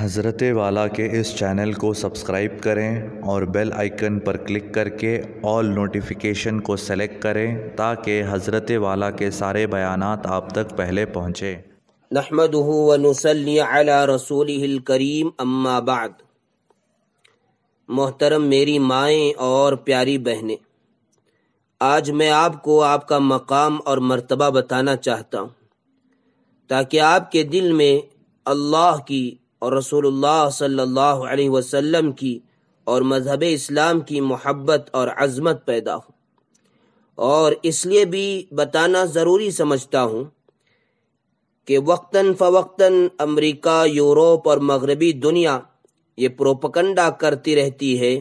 हज़रत वाला के इस चैनल को सब्सक्राइब करें और बेल आइकन पर क्लिक करके ऑल नोटिफिकेशन को सेलेक्ट करें ताकि हज़रत वाला के सारे बयान आप तक पहले पहुँचें नहमद रसूल करीम अम्माबाद मोहतरम मेरी माएँ और प्यारी बहनें आज मैं आपको आपका मकाम और मर्तबा बताना चाहता हूँ ताकि आपके दिल में अल्लाह की और रसूलुल्लाह सल्लल्लाहु अलैहि वसल्लम की और मजहब इस्लाम की मोहब्बत और अज़मत पैदा हो और इसलिए भी बताना ज़रूरी समझता हूँ कि वक्ता फ़वक्ता अमेरिका यूरोप और मगरबी दुनिया ये प्रोपकंडा करती रहती है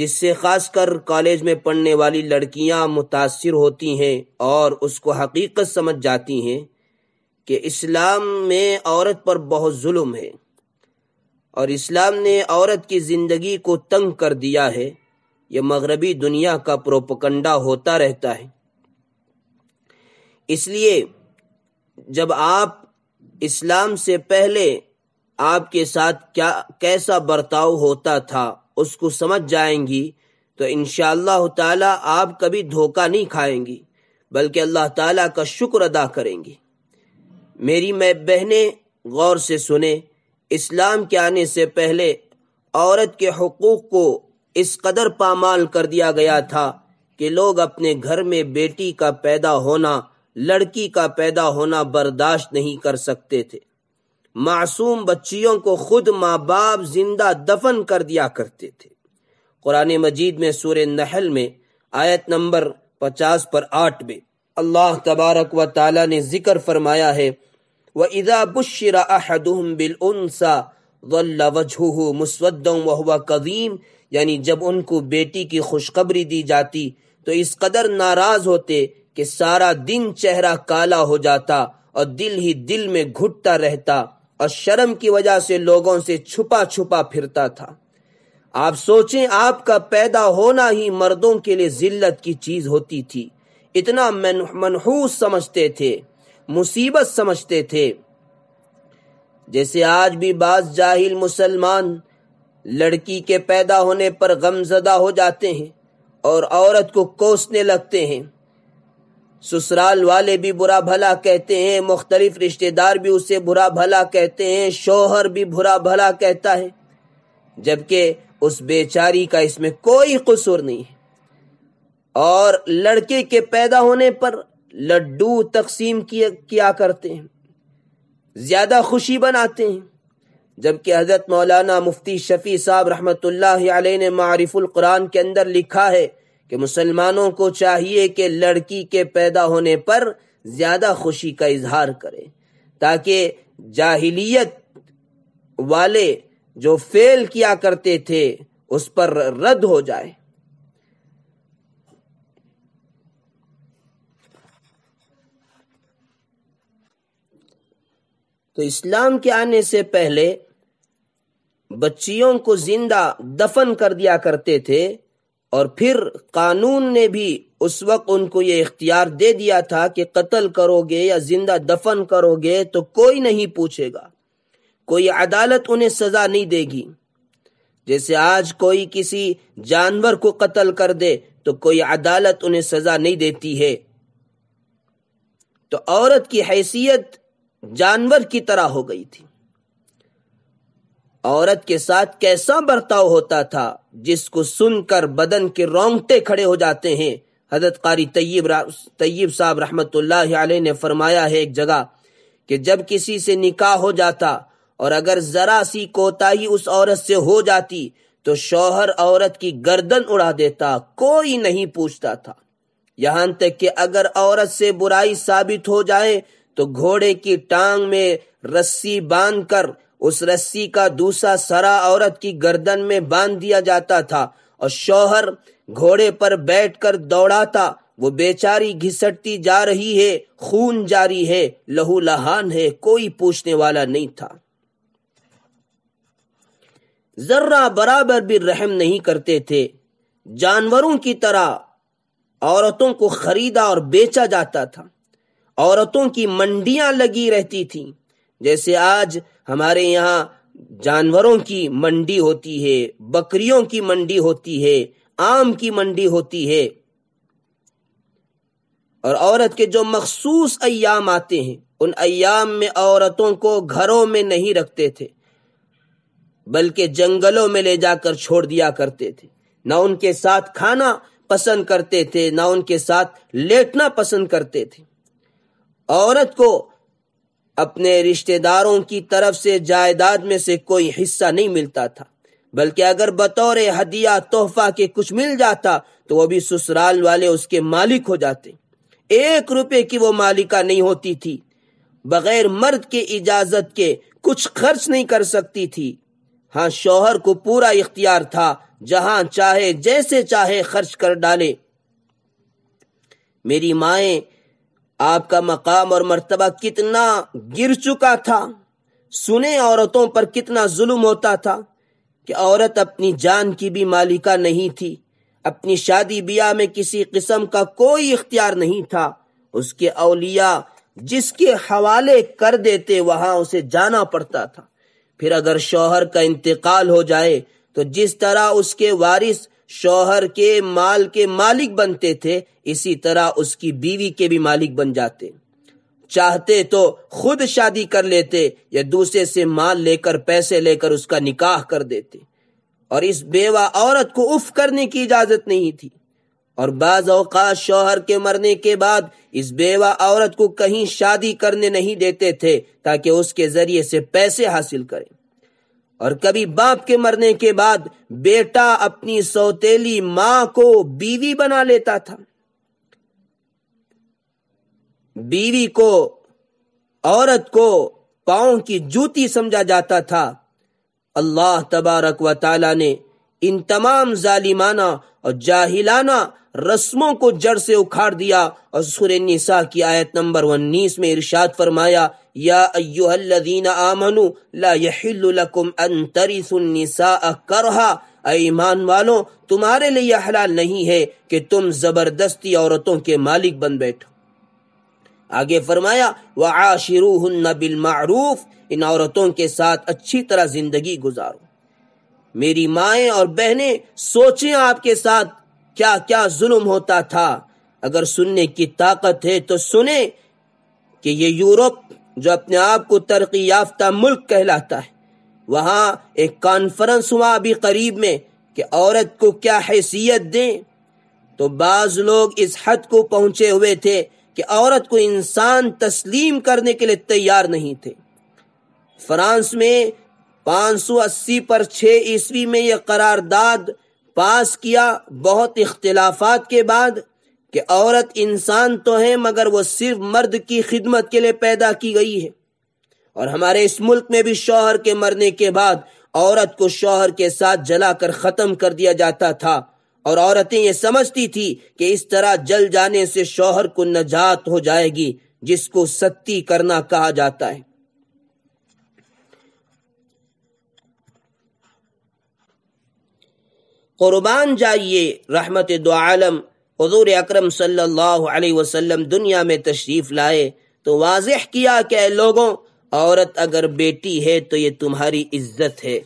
जिससे खासकर कॉलेज में पढ़ने वाली लड़कियां मुतासर होती हैं और उसको हकीकत समझ जाती हैं कि इस्लाम में औरत पर बहुत जुल्म है और इस्लाम ने औरत की ज़िंदगी को तंग कर दिया है यह मगरबी दुनिया का प्रोपकंडा होता रहता है इसलिए जब आप इस्लाम से पहले आपके साथ क्या कैसा बर्ताव होता था उसको समझ जाएंगी तो इन ताला आप कभी धोखा नहीं खाएंगी बल्कि अल्लाह ताला का शुक्र अदा करेंगी मेरी मैं बहने गौर से सुने इस्लाम के आने से पहले औरत के हकूक़ को इस कदर पामाल कर दिया गया था कि लोग अपने घर में बेटी का पैदा होना लड़की का पैदा होना बर्दाश्त नहीं कर सकते थे मासूम बच्चियों को खुद माँ बाप जिंदा दफन कर दिया करते थे कुरान मजीद में सूर नहल में आयत नंबर पचास पर आठ में अल्लाह तबारक व ताला ने जिक्र फरमाया है व इदा बुशर अहदुम बिल उनसा वजह मुसवदम वह कदीम यानी जब उनको बेटी की खुशखबरी दी जाती तो इस कदर नाराज होते कि सारा दिन चेहरा काला हो जाता और दिल ही दिल में घुटता रहता और शर्म की वजह से लोगों से छुपा छुपा फिरता था आप सोचें आपका पैदा होना ही मर्दों के लिए जिल्लत की चीज होती थी इतना मनहूस समझते थे मुसीबत समझते थे जैसे आज भी बाज जाहिल मुसलमान लड़की के पैदा होने पर गमजदा हो जाते हैं और औरत को कोसने लगते हैं ससुराल वाले भी बुरा भला कहते हैं मुख्तलिफ रिश्तेदार भी उसे बुरा भला कहते हैं शोहर भी बुरा भला कहता है जबकि उस बेचारी का इसमें कोई कसूर नहीं है और लड़के के पैदा होने पर लड्डू तकसीम किया करते हैं ज़्यादा खुशी बनाते हैं जबकि हज़रत मौलाना मुफ्ती शफ़ी साहब रहमत ने कुरान के अंदर लिखा है कि मुसलमानों को चाहिए कि लड़की के पैदा होने पर ज़्यादा खुशी का इजहार करें ताकि जाहिलियत वाले जो फेल किया करते थे उस पर रद्द हो जाए तो इस्लाम के आने से पहले बच्चियों को जिंदा दफन कर दिया करते थे और फिर कानून ने भी उस वक्त उनको ये इख्तियार दे दिया था कि कत्ल करोगे या जिंदा दफन करोगे तो कोई नहीं पूछेगा कोई अदालत उन्हें सजा नहीं देगी जैसे आज कोई किसी जानवर को कत्ल कर दे तो कोई अदालत उन्हें सजा नहीं देती है तो औरत की हैसियत जानवर की तरह हो गई थी औरत के साथ कैसा बर्ताव होता था जिसको सुनकर बदन के रोंगटे खड़े हो जाते हैं हजरत कारी तय्यब तय्यब साहब रहमत ने फरमाया है एक जगह कि जब किसी से निकाह हो जाता और अगर जरा सी कोताही उस औरत से हो जाती तो शौहर औरत की गर्दन उड़ा देता कोई नहीं पूछता था यहां तक कि अगर औरत से बुराई साबित हो जाए तो घोड़े की टांग में रस्सी बांधकर उस रस्सी का दूसरा सरा औरत की गर्दन में बांध दिया जाता था और शौहर घोड़े पर बैठकर दौड़ाता वो बेचारी घिसटती जा रही है खून जारी है लहू लहान है कोई पूछने वाला नहीं था जर्रा बराबर भी रहम नहीं करते थे जानवरों की तरह औरतों को खरीदा और बेचा जाता था औरतों की मंडियां लगी रहती थी जैसे आज हमारे यहाँ जानवरों की मंडी होती है बकरियों की मंडी होती है आम की मंडी होती है और औरत के जो मखसूस अयाम आते हैं उन अयाम में औरतों को घरों में नहीं रखते थे बल्कि जंगलों में ले जाकर छोड़ दिया करते थे ना उनके साथ खाना पसंद करते थे ना उनके साथ लेटना पसंद करते थे औरत को अपने रिश्तेदारों की तरफ से जायदाद में से कोई हिस्सा नहीं मिलता था बल्कि अगर बतौर हदिया तोहफा के कुछ मिल जाता तो वो भी ससुराल वाले उसके मालिक हो जाते एक रुपए की वो मालिका नहीं होती थी बगैर मर्द के इजाजत के कुछ खर्च नहीं कर सकती थी हाँ शोहर को पूरा इख्तियार था जहां चाहे जैसे चाहे खर्च कर डाले मेरी माए आपका मकाम और मर्तबा कितना गिर चुका था सुने औरतों पर कितना जुल्म होता था कि औरत अपनी जान की भी मालिका नहीं थी अपनी शादी ब्याह में किसी किस्म का कोई इख्तियार नहीं था उसके अलिया जिसके हवाले कर देते वहां उसे जाना पड़ता था फिर अगर शोहर का इंतकाल हो जाए तो जिस तरह उसके वारिस शौहर के माल के मालिक बनते थे इसी तरह उसकी बीवी के भी मालिक बन जाते चाहते तो खुद शादी कर लेते या दूसरे से माल लेकर पैसे लेकर उसका निकाह कर देते और इस बेवा औरत को उफ करने की इजाजत नहीं थी और बाज अवकात शोहर के मरने के बाद इस बेवा औरत को कहीं शादी करने नहीं देते थे ताकि उसके जरिए से पैसे हासिल करें और कभी बाप के मरने के बाद बेटा अपनी सौतेली मां को बीवी बना लेता था बीवी को औरत को पाओ की जूती समझा जाता था अल्लाह तबारक व ताला ने इन तमाम जालिमाना और जाहिलाना रस्मों को जड़ से उखाड़ दिया और सुरे निसा की आयत नंबर उन्नीस में इरशाद फरमाया ईमान वालों तुम्हारे लिए हलाल नहीं है कि तुम जबरदस्ती औरतों के मालिक बन बैठो आगे फरमाया व आशिरू बिल मारूफ इन औरतों के साथ अच्छी तरह जिंदगी गुजारो मेरी माए और बहनें सोचें आपके साथ क्या क्या जुल्म होता था अगर सुनने की ताकत है तो सुने कि ये यूरोप जो अपने आप को तरक्की याफ्ता मुल्क कहलाता है वहाँ एक कॉन्फ्रेंस हुआ अभी करीब में कि औरत को क्या हैसियत दें तो बाज लोग इस हद को पहुंचे हुए थे कि औरत को इंसान तस्लीम करने के लिए तैयार नहीं थे फ्रांस में 580 पर 6 ईस्वी में यह करारदाद पास किया बहुत इख्तलाफात के बाद कि औरत इंसान तो है मगर वो सिर्फ मर्द की खिदमत के लिए पैदा की गई है और हमारे इस मुल्क में भी शोहर के मरने के बाद औरत को शोहर के साथ जलाकर खत्म कर दिया जाता था और औरतें ये समझती थी कि इस तरह जल जाने से शोहर को नजात हो जाएगी जिसको सत्ती करना कहा जाता है कुर्बान जाइए रहमत दो आलम हजूर अक्रम सल्लल्लाहु दुनिया में तशरीफ़ लाए तो वाज किया कि लोगों औरत अगर बेटी है तो ये तुम्हारी इज्जत है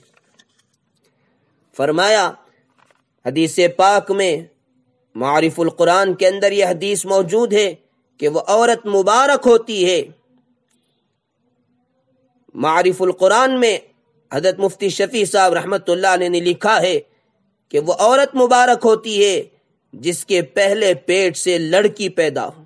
फरमाया हदीस पाक में कुरान के अंदर यह हदीस मौजूद है कि वह औरत मुबारक होती है कुरान में हजरत मुफ्ती शफी साहब रहमत ने लिखा है कि वह औरत मुबारक होती है जिसके पहले पेट से लड़की पैदा हो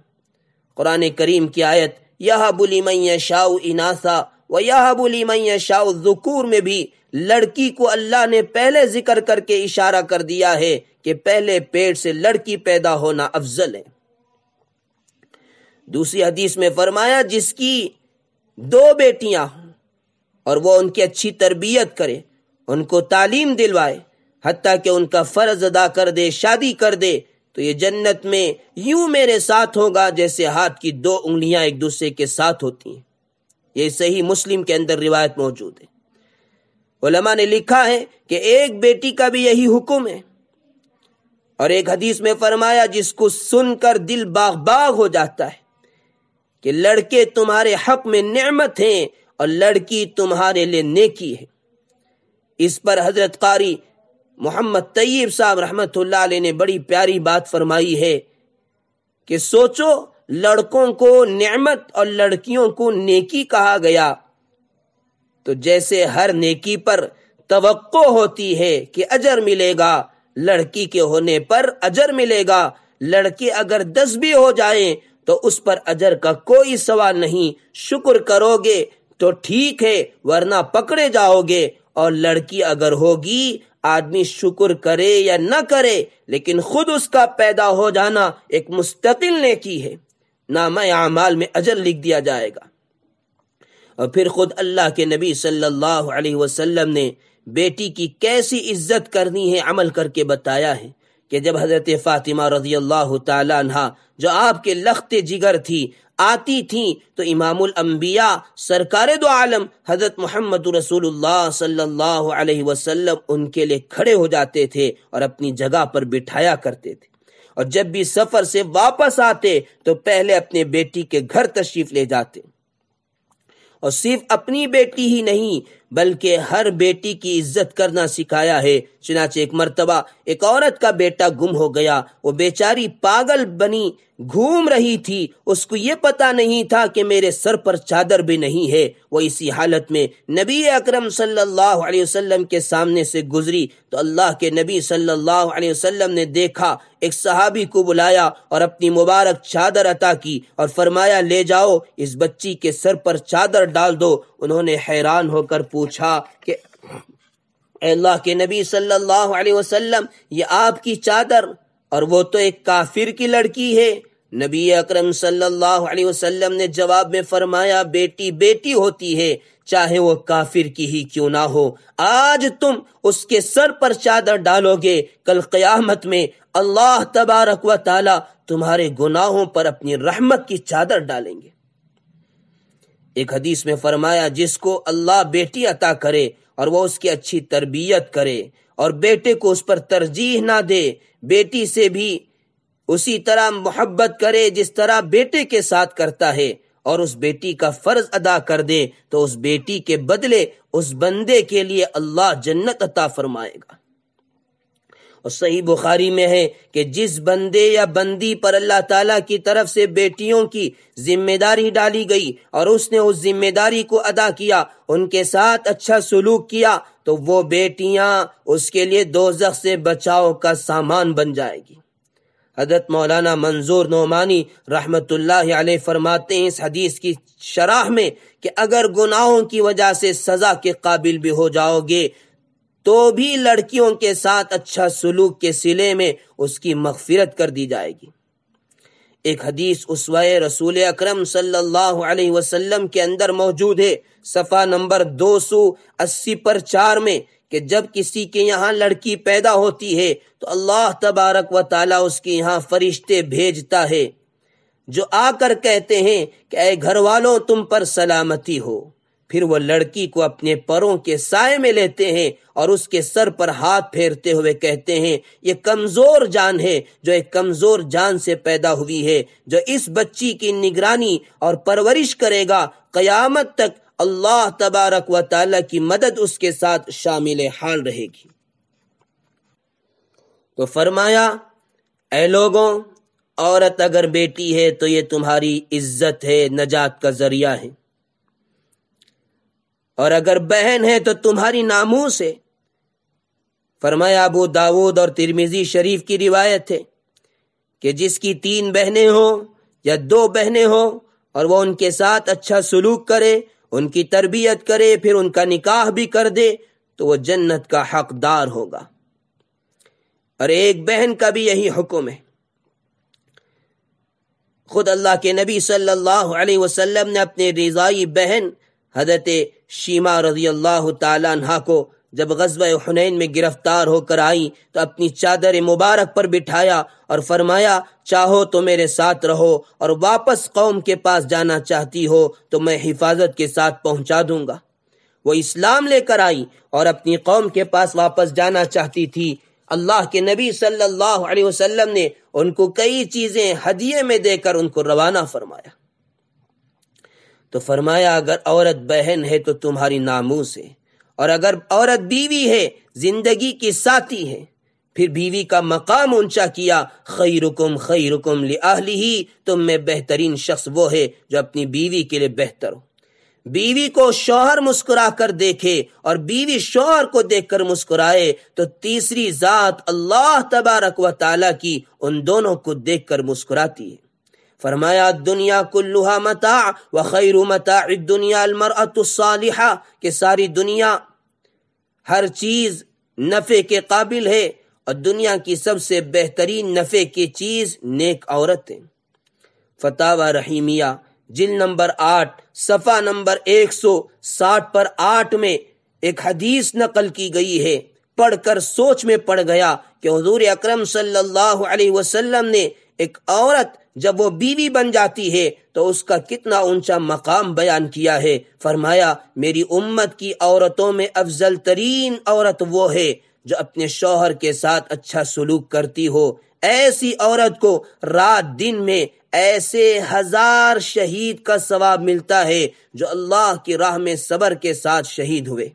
कुरान करीम की आयत यह बुली मैं शाह इनासा व यह बुली मैं शाह जुकूर में भी लड़की को अल्लाह ने पहले जिक्र करके इशारा कर दिया है कि पहले पेट से लड़की पैदा होना अफजल है दूसरी हदीस में फरमाया जिसकी दो बेटियां और वो उनकी अच्छी तरबियत करे उनको तालीम दिलवाए हती कि उनका फ़र्ज अदा कर दे शादी कर दे तो ये जन्नत में यूं मेरे साथ होगा जैसे हाथ की दो उंगलियां एक दूसरे के साथ होती हैं ये सही मुस्लिम के अंदर रिवायत मौजूद है उलमा ने लिखा है कि एक बेटी का भी यही हुक्म है और एक हदीस में फरमाया जिसको सुनकर दिल बाग बाग हो जाता है कि लड़के तुम्हारे हक में नेमत हैं और लड़की तुम्हारे लिए नेकी है इस पर हजरत कारी मोहम्मद तय्यब साहब रहमत ने बड़ी प्यारी बात फरमाई है कि सोचो लड़कों को नेमत और लड़कियों को नेकी कहा गया तो जैसे हर नेकी पर तवक्को होती है कि अजर मिलेगा लड़की के होने पर अजर मिलेगा लड़के अगर दस भी हो जाए तो उस पर अजर का कोई सवाल नहीं शुक्र करोगे तो ठीक है वरना पकड़े जाओगे और लड़की अगर होगी आदमी शुक्र करे या न करे लेकिन खुद उसका पैदा हो जाना एक मुस्तकिल ने की है नाम आमाल में अजर लिख दिया जाएगा और फिर खुद अल्लाह के नबी सल्लल्लाहु अलैहि वसल्लम ने बेटी की कैसी इज्जत करनी है अमल करके बताया है कि जब हजरत फ़ातिमा रजी अल्लाह तहा जो आपके लखते जिगर थी आती थीं तो इमामुल अम्बिया सरकार दो आलम हज़रत मोहम्मद रसूलुल्लाह सल्लल्लाहु अलैहि वसल्लम उनके लिए खड़े हो जाते थे और अपनी जगह पर बिठाया करते थे और जब भी सफ़र से वापस आते तो पहले अपने बेटी के घर तशरीफ़ ले जाते और सिर्फ अपनी बेटी ही नहीं बल्कि हर बेटी की इज्जत करना सिखाया है चुनाचे एक मरतबा एक औरत का बेटा गुम हो गया वो बेचारी पागल बनी घूम रही थी उसको ये पता नहीं था कि मेरे सर पर चादर भी नहीं है वो इसी हालत में नबी अकरम सल्लल्लाहु अलैहि वसल्लम के सामने से गुजरी तो अल्लाह के नबी सल्लल्लाहु अलैहि वसल्लम ने देखा एक सहाबी को बुलाया और अपनी मुबारक चादर अता की और फरमाया ले जाओ इस बच्ची के सर पर चादर डाल दो उन्होंने हैरान होकर पूछा कि अल्लाह के नबी सल्लल्लाहु अलैहि वसल्लम ये आपकी चादर और वो तो एक काफिर की लड़की है नबी अकरम सल्लल्लाहु अलैहि वसल्लम ने जवाब में फरमाया बेटी बेटी होती है चाहे वो काफिर की ही क्यों ना हो आज तुम उसके सर पर चादर डालोगे कल क़यामत में अल्लाह तबारक व ताला तुम्हारे गुनाहों पर अपनी रहमत की चादर डालेंगे एक हदीस में फरमाया जिसको अल्लाह बेटी अता करे और वह उसकी अच्छी तरबियत करे और बेटे को उस पर तरजीह ना दे बेटी से भी उसी तरह मोहब्बत करे जिस तरह बेटे के साथ करता है और उस बेटी का फर्ज अदा कर दे तो उस बेटी के बदले उस बंदे के लिए अल्लाह जन्नत अता फरमाएगा और सही बुखारी में है कि जिस बंदे या बंदी पर अल्लाह ताला की तरफ से बेटियों की जिम्मेदारी डाली गई और उसने उस जिम्मेदारी को अदा किया उनके साथ अच्छा सलूक किया तो वो बेटियां उसके लिए दोजख से बचाव का सामान बन जाएगी हजरत मौलाना मंजूर नोमानी रहमत फरमाते हैं इस हदीस की शराह में कि अगर गुनाहों की वजह से सज़ा के काबिल भी हो जाओगे तो भी लड़कियों के साथ अच्छा सलूक के सिले में उसकी मगफिरत कर दी जाएगी एक हदीस उस रसूल अक्रम सल्लल्लाहु अलैहि वसल्लम के अंदर मौजूद है सफ़ा नंबर दो सौ अस्सी पर चार में कि जब किसी के यहाँ लड़की पैदा होती है तो अल्लाह तबारक व ताला उसके यहाँ फरिश्ते भेजता है जो आकर कहते हैं कि अरे घर वालों तुम पर सलामती हो फिर वह लड़की को अपने परों के साय में लेते हैं और उसके सर पर हाथ फेरते हुए कहते हैं ये कमजोर जान है जो एक कमजोर जान से पैदा हुई है जो इस बच्ची की निगरानी और परवरिश करेगा कयामत तक अल्लाह तबारक व ताला की मदद उसके साथ शामिल हाल रहेगी तो फरमाया ए लोगों औरत अगर बेटी है तो ये तुम्हारी इज्जत है नजात का जरिया है और अगर बहन है तो तुम्हारी नामों से फरमाया अबू दाऊद और तिरमिजी शरीफ की रिवायत है कि जिसकी तीन बहनें हों या दो बहनें हो और वह उनके साथ अच्छा सलूक करे उनकी तरबियत करे फिर उनका निकाह भी कर दे तो वह जन्नत का हकदार होगा और एक बहन का भी यही हुक्म है खुद अल्लाह के नबी सल्लल्लाहु अलैहि वसल्लम ने अपने रिजाई बहन हजरत शीमा रजी अल्लाह तह को जब गजब हुनैन में गिरफ्तार होकर आई तो अपनी चादर मुबारक पर बिठाया और फरमाया चाहो तो मेरे साथ रहो और वापस कौम के पास जाना चाहती हो तो मैं हिफाजत के साथ पहुंचा दूंगा वो इस्लाम लेकर आई और अपनी कौम के पास वापस जाना चाहती थी अल्लाह के नबी सल्लल्लाहु ने उनको कई चीज़ें हदिये में देकर उनको रवाना फरमाया तो फरमाया अगर औरत बहन है तो तुम्हारी नामूस है और अगर औरत बीवी है जिंदगी की साथी है फिर बीवी का मकाम ऊंचा किया खई रुकुम खई रुकुम लिहली ही तुम में बेहतरीन शख्स वो है जो अपनी बीवी के लिए बेहतर हो बीवी को शोहर मुस्कुरा कर देखे और बीवी शोहर को देख कर मुस्कुराए तो तीसरी जात अल्लाह तबारक व ताला की उन दोनों को देख कर मुस्कुराती है फरमाया दुनिया कुल्लुहा मता व खैर मता दुनिया अलमरतसालिहा के सारी दुनिया हर चीज़ नफ़े के काबिल है और दुनिया की सबसे बेहतरीन नफ़े की चीज़ नेक औरत है फतावा रहीमिया जिल नंबर आठ सफ़ा नंबर एक सौ साठ पर आठ में एक हदीस नकल की गई है पढ़कर सोच में पड़ गया कि हजूर अक्रम सल्लल्लाहु अलैहि वसल्लम ने एक औरत जब वो बीवी बन जाती है तो उसका कितना ऊंचा मकाम बयान किया है फरमाया मेरी उम्मत की औरतों में अफजल तरीन औरत वो है जो अपने शोहर के साथ अच्छा सलूक करती हो ऐसी औरत को रात दिन में ऐसे हजार शहीद का सवाब मिलता है जो अल्लाह की राह में सबर के साथ शहीद हुए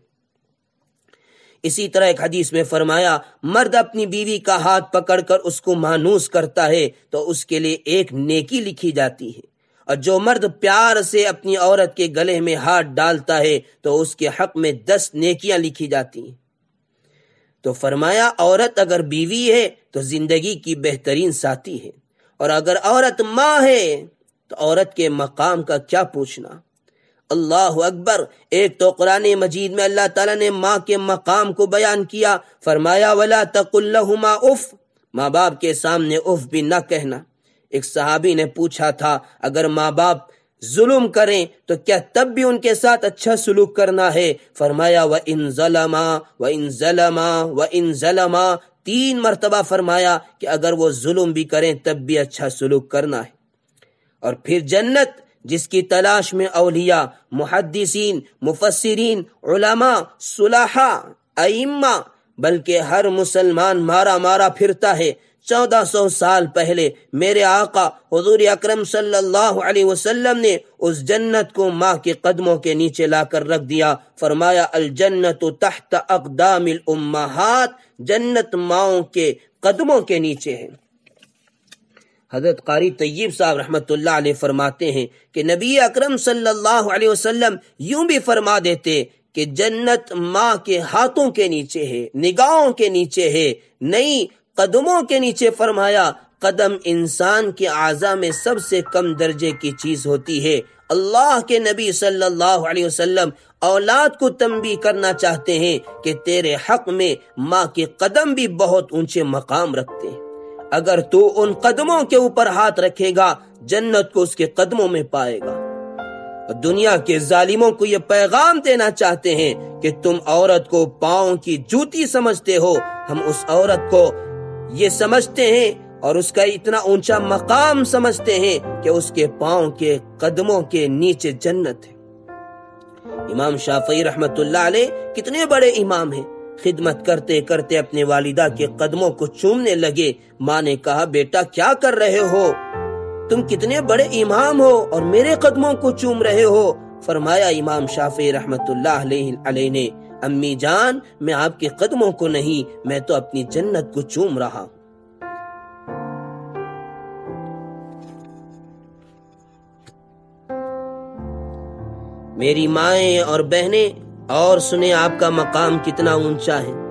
इसी तरह एक हदीस में फरमाया मर्द अपनी बीवी का हाथ पकड़कर उसको मानूस करता है तो उसके लिए एक नेकी लिखी जाती है और जो मर्द प्यार से अपनी औरत के गले में हाथ डालता है तो उसके हक में दस नेकियां लिखी जाती हैं तो फरमाया औरत अगर बीवी है तो जिंदगी की बेहतरीन साथी है और अगर औरत माँ है तो औरत के मकाम का क्या पूछना अल्लाह अकबर एक तो कुरान मजीद में अल्लाह तला ने माँ के मकाम को बयान किया फरमाया वला तकुल्लहुमा उफ माँ बाप के सामने उफ भी न कहना एक सहाबी ने पूछा था अगर माँ बाप जुल्म करें तो क्या तब भी उनके साथ अच्छा सलूक करना है फरमाया व इन जलमा व इन जलमा व इन जलमा तीन मरतबा फरमाया कि अगर वो जुल्म भी करें तब भी अच्छा सलूक करना है और फिर जन्नत जिसकी तलाश में अलिया मुहदसिन मुफसरीन सुलह अम्मा बल्कि हर मुसलमान मारा मारा फिरता है चौदह सौ साल पहले मेरे आका हजूर अक्रम सल्लाम ने उस जन्नत को माँ के कदमों के नीचे लाकर रख दिया फरमाया अल जन्नत तहत अकदाम जन्नत माओ के कदमों के नीचे है हजरत कारी तय्यब साहब रहमत फरमाते हैं कि नबी अक्रम सल्लाम यूं भी फरमा देते कि जन्नत माँ के हाथों के नीचे है निगाहों के नीचे है नहीं कदमों के नीचे फरमाया कदम इंसान के आजा में सबसे कम दर्जे की चीज होती है अल्लाह के नबी सल्लल्लाहु अलैहि वसल्लम औलाद को तंबी करना चाहते हैं कि तेरे हक में माँ के कदम भी बहुत ऊंचे मकाम रखते हैं अगर तू उन कदमों के ऊपर हाथ रखेगा जन्नत को उसके कदमों में पाएगा दुनिया के जालिमों को ये पैगाम देना चाहते हैं कि तुम औरत को पाओ की जूती समझते हो हम उस औरत को ये समझते हैं और उसका इतना ऊंचा मकाम समझते हैं कि उसके पाओ के कदमों के नीचे जन्नत है इमाम शाफी रहमतुल्लाह कितने बड़े इमाम हैं खिदमत करते करते अपने वालिदा के कदमों को चूमने लगे माँ ने कहा बेटा क्या कर रहे हो तुम कितने बड़े इमाम हो और मेरे कदमों को चूम रहे हो फरमाया इमाम शाफी रहमतुल्लाह ने अम्मी जान मैं आपके कदमों को नहीं मैं तो अपनी जन्नत को चूम रहा हूँ मेरी माए और बहनें और सुने आपका मकाम कितना ऊंचा है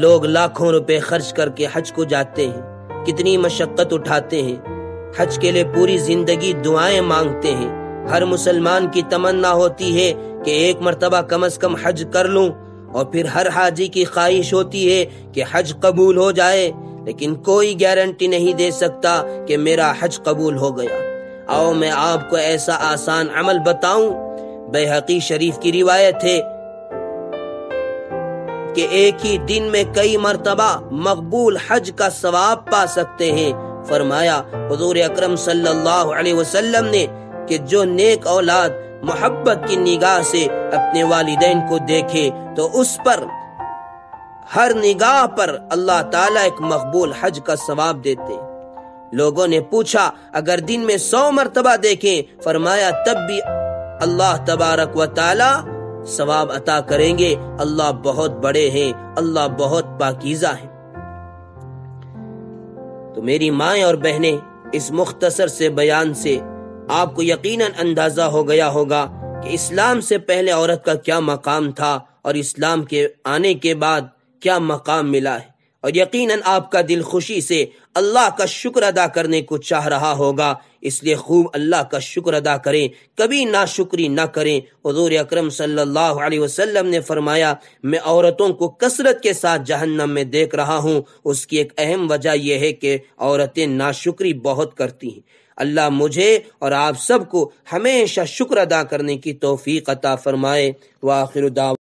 लोग लाखों रुपए खर्च करके हज को जाते हैं कितनी मशक्कत उठाते हैं हज के लिए पूरी जिंदगी दुआएं मांगते हैं हर मुसलमान की तमन्ना होती है कि एक मरतबा कम अज कम हज कर लूं और फिर हर हाजी की ख्वाहिश होती है कि हज कबूल हो जाए लेकिन कोई गारंटी नहीं दे सकता कि मेरा हज कबूल हो गया आओ मैं आपको ऐसा आसान अमल बताऊं बेहकी शरीफ की रिवायत है कि एक ही दिन में कई मरतबा मकबूल हज का सवाब पा सकते हैं फरमाया हजूर अक्रम सल्लाम ने कि जो नेक औलाद मोहब्बत की निगाह से अपने वालिदैन को देखे तो उस पर हर निगाह पर अल्लाह ताला एक मकबूल हज का सवाब देते लोगों ने पूछा अगर दिन में सौ मरतबा देखें फरमाया तब भी अल्लाह तबारक व ताला सवाब अता करेंगे अल्लाह बहुत बड़े हैं अल्लाह बहुत पाकिजा है तो मेरी माए और बहने इस मुख्तसर से बयान से आपको यकीनन अंदाजा हो गया होगा कि इस्लाम से पहले औरत का क्या मकाम था और इस्लाम के आने के बाद क्या मकाम मिला है और यकीन आपका दिल खुशी से अल्लाह का शुक्र अदा करने को चाह रहा होगा इसलिए खूब अल्लाह का शुक्र अदा करें कभी ना शुक्री ना करें हजूर अक्रम सल्लल्लाहु ने फरमाया मैं औरतों को कसरत के साथ जहन्नम में देख रहा हूँ उसकी एक अहम वजह यह है कि औरतें ना शुक्री बहुत करती हैं अल्लाह मुझे और आप सबको हमेशा शुक्र अदा करने की तोफ़ी अता फरमाए वाखिर